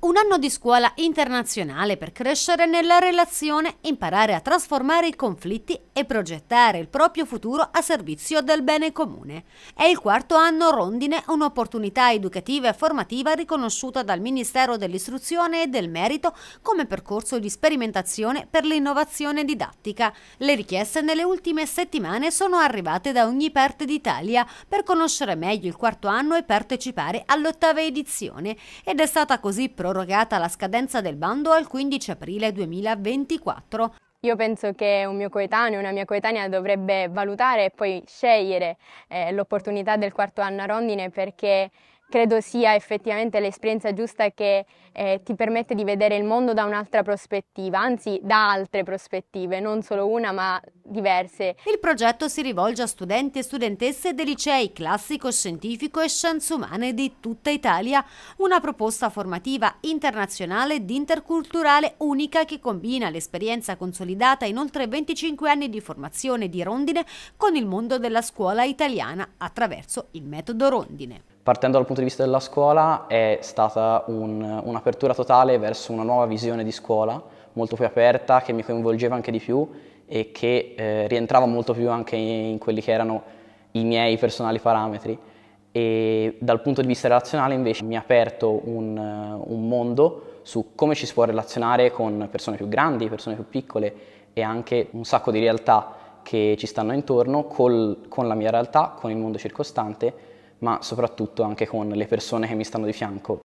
Un anno di scuola internazionale per crescere nella relazione imparare a trasformare i conflitti e progettare il proprio futuro a servizio del bene comune. È il quarto anno Rondine, un'opportunità educativa e formativa riconosciuta dal Ministero dell'Istruzione e del Merito come percorso di sperimentazione per l'innovazione didattica. Le richieste nelle ultime settimane sono arrivate da ogni parte d'Italia per conoscere meglio il quarto anno e partecipare all'ottava edizione ed è stata così prorogata la scadenza del bando al 15 aprile 2024. Io penso che un mio coetaneo, una mia coetanea dovrebbe valutare e poi scegliere eh, l'opportunità del quarto anno a rondine perché credo sia effettivamente l'esperienza giusta che eh, ti permette di vedere il mondo da un'altra prospettiva, anzi da altre prospettive, non solo una ma diverse. Il progetto si rivolge a studenti e studentesse dei licei classico, scientifico e scienze umane di tutta Italia, una proposta formativa internazionale ed interculturale unica che combina l'esperienza consolidata in oltre 25 anni di formazione di rondine con il mondo della scuola italiana attraverso il metodo rondine partendo dal punto di vista della scuola è stata un, un'apertura totale verso una nuova visione di scuola, molto più aperta, che mi coinvolgeva anche di più e che eh, rientrava molto più anche in quelli che erano i miei personali parametri. E dal punto di vista relazionale invece mi ha aperto un, eh, un mondo su come ci si può relazionare con persone più grandi, persone più piccole e anche un sacco di realtà che ci stanno intorno col, con la mia realtà, con il mondo circostante ma soprattutto anche con le persone che mi stanno di fianco.